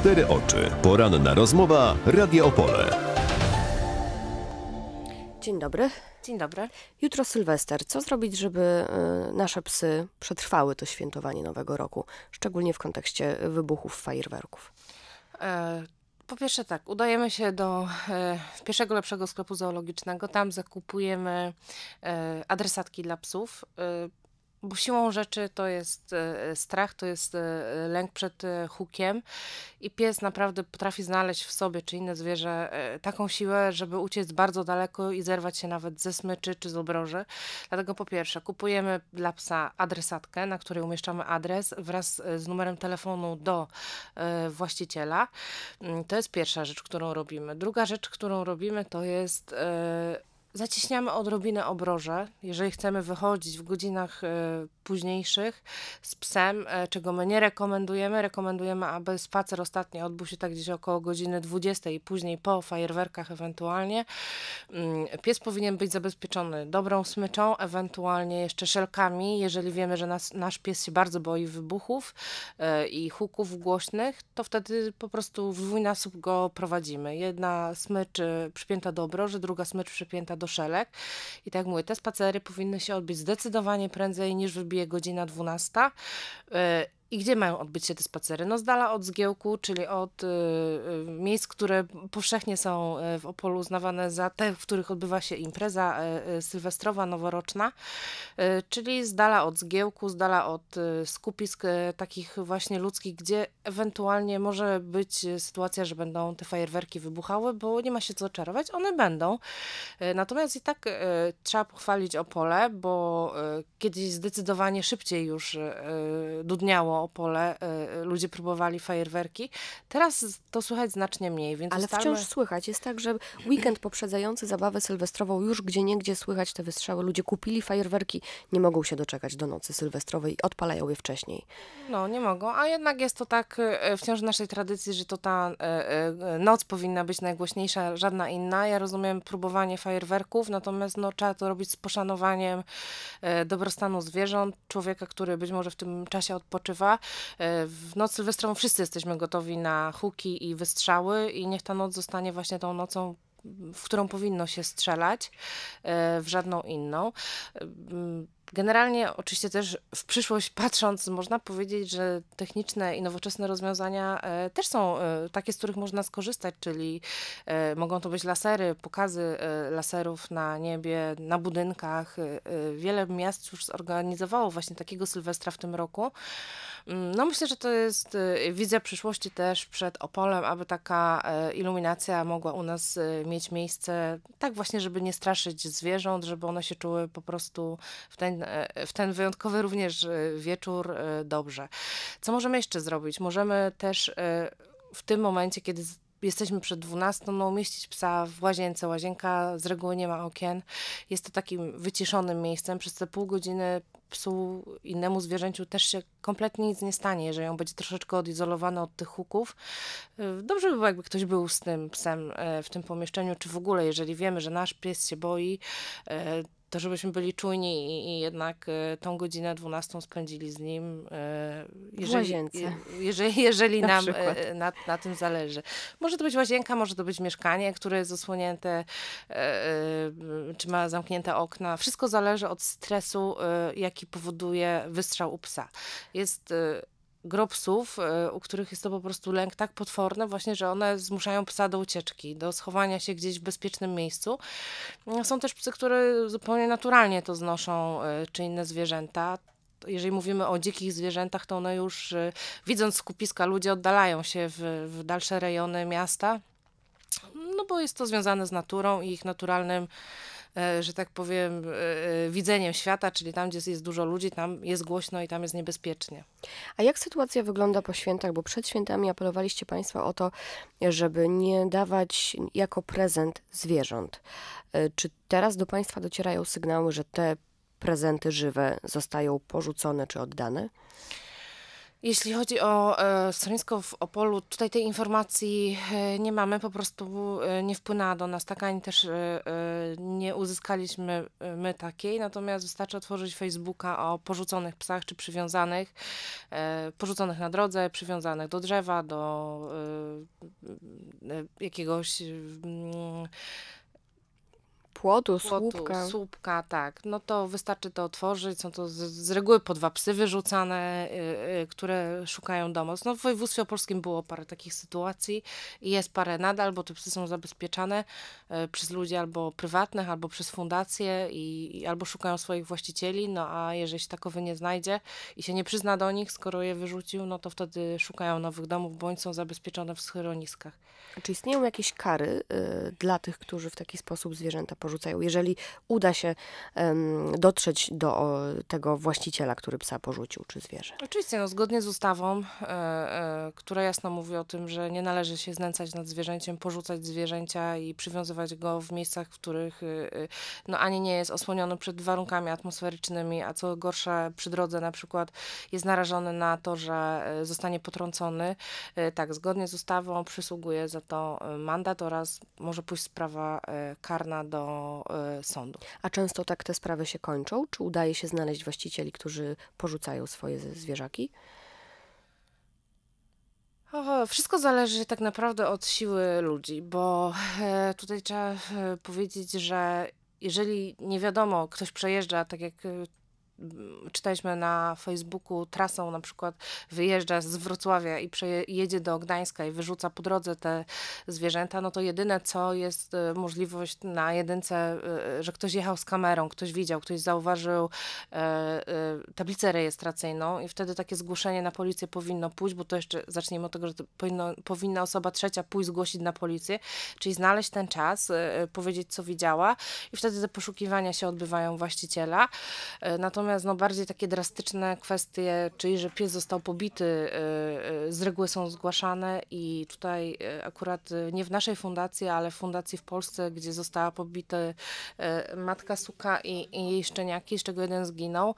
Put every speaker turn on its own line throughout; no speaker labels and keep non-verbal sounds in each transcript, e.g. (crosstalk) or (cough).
cztery oczy. Poranna rozmowa Radio Opole.
Dzień dobry. Dzień dobry. Jutro Sylwester. Co zrobić, żeby y, nasze psy przetrwały to świętowanie Nowego Roku, szczególnie w kontekście wybuchów fajerwerków?
E po pierwsze tak, udajemy się do e, pierwszego lepszego sklepu zoologicznego, tam zakupujemy e, adresatki dla psów. E, bo siłą rzeczy to jest e, e, strach, to jest e, lęk przed hukiem i pies naprawdę potrafi znaleźć w sobie czy inne zwierzę taką siłę, żeby uciec bardzo daleko i zerwać się nawet ze smyczy czy z obroży. Dlatego po pierwsze kupujemy dla psa adresatkę, na której umieszczamy adres wraz z numerem telefonu do właściciela. Mm, to jest pierwsza rzecz, którą robimy. Druga rzecz, którą robimy to jest Zaciśniamy odrobinę obroże, jeżeli chcemy wychodzić w godzinach e, późniejszych z psem, e, czego my nie rekomendujemy. Rekomendujemy, aby spacer ostatnio odbył się tak gdzieś około godziny 20 i później po fajerwerkach ewentualnie. Mm, pies powinien być zabezpieczony dobrą smyczą, ewentualnie jeszcze szelkami. Jeżeli wiemy, że nas, nasz pies się bardzo boi wybuchów e, i huków głośnych, to wtedy po prostu w dwójnasób go prowadzimy. Jedna smycz przypięta do obroży, druga smycz przypięta Doszelek. I tak mówię, te spacery powinny się odbyć zdecydowanie prędzej niż wybije godzina 12. I gdzie mają odbyć się te spacery? No z dala od zgiełku, czyli od y, y, miejsc, które powszechnie są y, w Opolu uznawane za te, w których odbywa się impreza y, y sylwestrowa, noworoczna, y, czyli z dala od zgiełku, z dala od skupisk takich właśnie ludzkich, gdzie ewentualnie może być sytuacja, że będą te fajerwerki wybuchały, bo nie ma się co czarować, one będą. Natomiast i tak trzeba pochwalić Opole, bo kiedyś zdecydowanie szybciej już dudniało pole y, y, ludzie próbowali
fajerwerki. Teraz to słychać znacznie mniej, więc Ale wciąż słychać. Jest tak, że weekend poprzedzający zabawę sylwestrową już gdzie niegdzie słychać te wystrzały. Ludzie kupili fajerwerki, nie mogą się doczekać do nocy sylwestrowej i odpalają je wcześniej.
No, nie mogą, a jednak jest to tak y, wciąż w naszej tradycji, że to ta noc powinna być najgłośniejsza, żadna inna. Ja rozumiem próbowanie fajerwerków, natomiast no, trzeba to robić z poszanowaniem dobrostanu zwierząt, człowieka, który być może w tym czasie odpoczywa, E, w noc sylwestrową wszyscy jesteśmy gotowi na huki i wystrzały i niech ta noc zostanie właśnie tą nocą w którą powinno się strzelać, e, w żadną inną. E, Generalnie, oczywiście też w przyszłość patrząc, można powiedzieć, że techniczne i nowoczesne rozwiązania e, też są e, takie, z których można skorzystać, czyli e, mogą to być lasery, pokazy laserów na niebie, na budynkach. Wiele miast już zorganizowało właśnie takiego Sylwestra w tym roku. Mm, no myślę, że to jest wizja przyszłości też przed Opolem, aby taka iluminacja mogła u nas mieć miejsce, tak właśnie, żeby nie straszyć zwierząt, żeby one się czuły po prostu w ten E, w ten wyjątkowy również e, wieczór e, dobrze. Co możemy jeszcze zrobić? Możemy też w tym momencie, kiedy jesteśmy przed 12, no umieścić psa w łazience. Łazienka z reguły nie ma okien. Jest to takim wyciszonym miejscem. Przez te pół godziny psu, innemu zwierzęciu też się kompletnie nic nie stanie, jeżeli on będzie troszeczkę odizolowany od tych huków. Dobrze by było, jakby ktoś był z tym psem w tym pomieszczeniu, czy w ogóle, jeżeli wiemy, że nasz pies się boi, to żebyśmy byli czujni i, i jednak y, tą godzinę 12 spędzili z nim. Y, jeżeli, w łazience. E, jeżeli, (laughs) na nam y, na, na, tym zależy. Może to być łazienka, może to być mieszkanie, które jest zasłonięte, czy ma zamknięte okna. Wszystko zależy od stresu, jaki powoduje wystrzał u psa. Jest grob psów, e, u których jest to po prostu lęk tak potworny właśnie, że one zmuszają psa do ucieczki, do schowania się gdzieś w bezpiecznym miejscu. Mm, są też psy, które zupełnie naturalnie to znoszą, e, czy inne zwierzęta jeżeli mówimy o dzikich zwierzętach, to one już e, widząc skupiska, ludzie oddalają się w, w, dalsze rejony miasta, no bo jest to związane z naturą i ich naturalnym E, że tak powiem, e, e, widzeniem świata, czyli tam, gdzie jest dużo ludzi, tam jest głośno i tam jest niebezpiecznie.
A jak sytuacja wygląda po świętach? Bo przed świętami apelowaliście Państwo o to, żeby nie dawać jako prezent zwierząt. Czy teraz do Państwa docierają sygnały, że te prezenty żywe zostają porzucone czy oddane?
Jeśli chodzi o e, w Opolu, tutaj tej informacji e, nie mamy, po prostu e, nie wpłynęła do nas taka, ani też e, e, nie uzyskaliśmy e, my takiej, natomiast wystarczy otworzyć Facebooka o porzuconych psach czy przywiązanych, porzuconych na drodze, przywiązanych do drzewa, do jakiegoś mm,
płotu, płotu słupka.
słupka, tak. No to wystarczy to otworzyć. Są to z, z reguły po dwa psy wyrzucane, y, y, które szukają domoc. No w województwie opolskim było parę takich sytuacji i jest parę nadal, bo te psy są zabezpieczane y, przez ludzi albo prywatnych, albo przez fundacje i, i, albo szukają swoich właścicieli, no a jeżeli się takowy nie znajdzie i się nie przyzna do nich, skoro je wyrzucił, no to wtedy szukają nowych domów, bądź są zabezpieczone w schroniskach.
Czy istnieją jakieś kary y, dla tych, którzy w taki sposób zwierzęta porzucają? porzucają. Jeżeli uda się dotrzeć do tego właściciela, który psa porzucił, czy zwierzę.
Oczywiście, no, zgodnie z ustawą, e, e, która jasno mówi o tym, że nie należy się znęcać nad zwierzęciem, porzucać zwierzęcia i przywiązywać go w miejscach, w których y, y, no, ani nie jest osłoniony przed warunkami atmosferycznymi, a co gorsze przy drodze na przykład jest narażony na to, że e, zostanie potrącony. Tak, zgodnie z ustawą przysługuje za to mandat oraz może pójść sprawa
karna do E, sądu. A często tak te sprawy się kończą? Czy udaje się znaleźć właścicieli, którzy porzucają swoje zwierzaki?
wszystko zależy tak naprawdę od siły ludzi, bo e, tutaj trzeba e, powiedzieć, że jeżeli nie wiadomo, ktoś przejeżdża, tak jak czytaliśmy na Facebooku, trasą na przykład wyjeżdża z Wrocławia i jedzie do Gdańska i wyrzuca po drodze te zwierzęta, no to jedyne co jest e, możliwość na jedynce, e, e, że ktoś jechał z kamerą, ktoś widział, ktoś zauważył tablicę rejestracyjną i wtedy takie zgłoszenie na policję powinno pójść, bo to jeszcze zacznijmy od tego, że powinno, powinna osoba trzecia pójść zgłosić na policję, czyli znaleźć ten czas, powiedzieć co widziała i wtedy te poszukiwania się odbywają właściciela. Natomiast Natomiast no, bardziej takie drastyczne kwestie, czyli że pies został pobity, y, y, z reguły są zgłaszane i tutaj y, akurat nie w naszej fundacji, ale w fundacji w Polsce, gdzie została pobita matka suka i, i jej szczeniaki, z czego jeden zginął,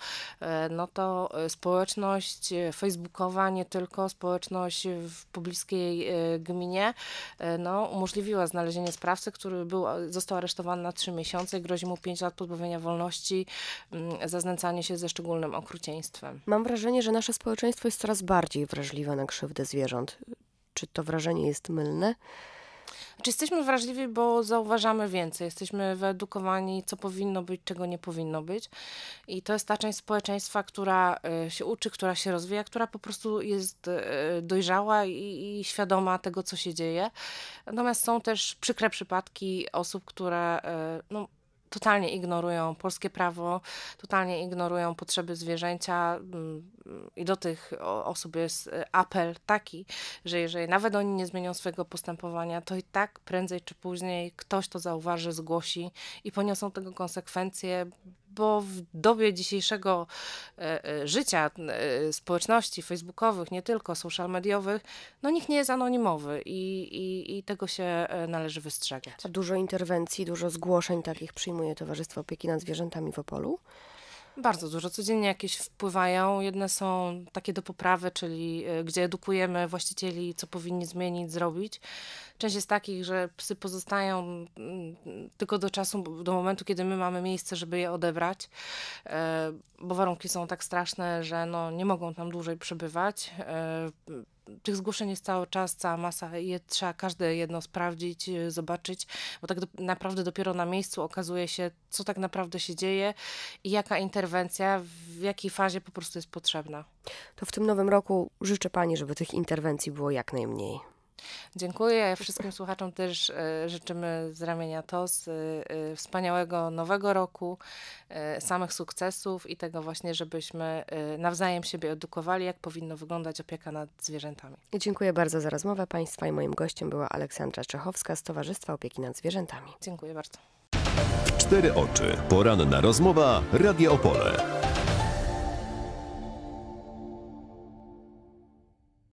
no to społeczność facebookowa, nie tylko społeczność w pobliskiej gminie, no, umożliwiła znalezienie sprawcy, który był, został aresztowany na trzy miesiące i grozi mu 5 lat pozbawienia wolności mm, za znęcanie się ze szczególnym
okrucieństwem. Mam wrażenie, że nasze społeczeństwo jest coraz bardziej wrażliwe na krzywdę zwierząt. Czy to wrażenie jest mylne?
Czy jesteśmy wrażliwi, bo zauważamy więcej, jesteśmy wyedukowani, co powinno być, czego nie powinno być. I to jest ta część społeczeństwa, która e, się uczy, która się rozwija, która po prostu jest e, dojrzała i, i świadoma tego, co się dzieje. Natomiast są też przykre przypadki osób, które e, no, totalnie ignorują polskie prawo, totalnie ignorują potrzeby zwierzęcia mm, i do tych osób jest y, apel taki, że jeżeli nawet oni nie zmienią swojego postępowania, to i tak prędzej czy później ktoś to zauważy, zgłosi i poniosą tego konsekwencje, bo w dobie dzisiejszego e, e, życia e, społeczności facebookowych, nie tylko social mediowych, no nikt nie
jest anonimowy i, i, i tego się należy wystrzegać. A dużo interwencji, dużo zgłoszeń takich przyjmuje Towarzystwo Opieki nad Zwierzętami w Opolu?
Bardzo dużo. Codziennie jakieś wpływają. Jedne są takie do poprawy, czyli e, gdzie edukujemy właścicieli, co powinni zmienić, zrobić. Część jest takich, że psy pozostają tylko do czasu, do momentu, kiedy my mamy miejsce, żeby je odebrać, e, bo warunki są tak straszne, że no, nie mogą tam dłużej przebywać. E, tych zgłoszeń jest cały czas, cała masa je, trzeba każde jedno sprawdzić, y, zobaczyć, bo tak do, naprawdę dopiero na miejscu okazuje się, co tak naprawdę się dzieje i jaka interwencja, w jakiej fazie po prostu jest potrzebna.
To w tym nowym roku życzę Pani, żeby tych interwencji było jak najmniej.
Dziękuję wszystkim słuchaczom też e, życzymy z ramienia TOS e, wspaniałego nowego roku, e, samych sukcesów i tego właśnie, żebyśmy nawzajem siebie edukowali, jak powinno wyglądać opieka nad zwierzętami.
Dziękuję bardzo za rozmowę Państwa i moim gościem była Aleksandra Czechowska z Towarzystwa Opieki nad Zwierzętami. Dziękuję bardzo.
Cztery oczy. Poranna rozmowa Radio Opole.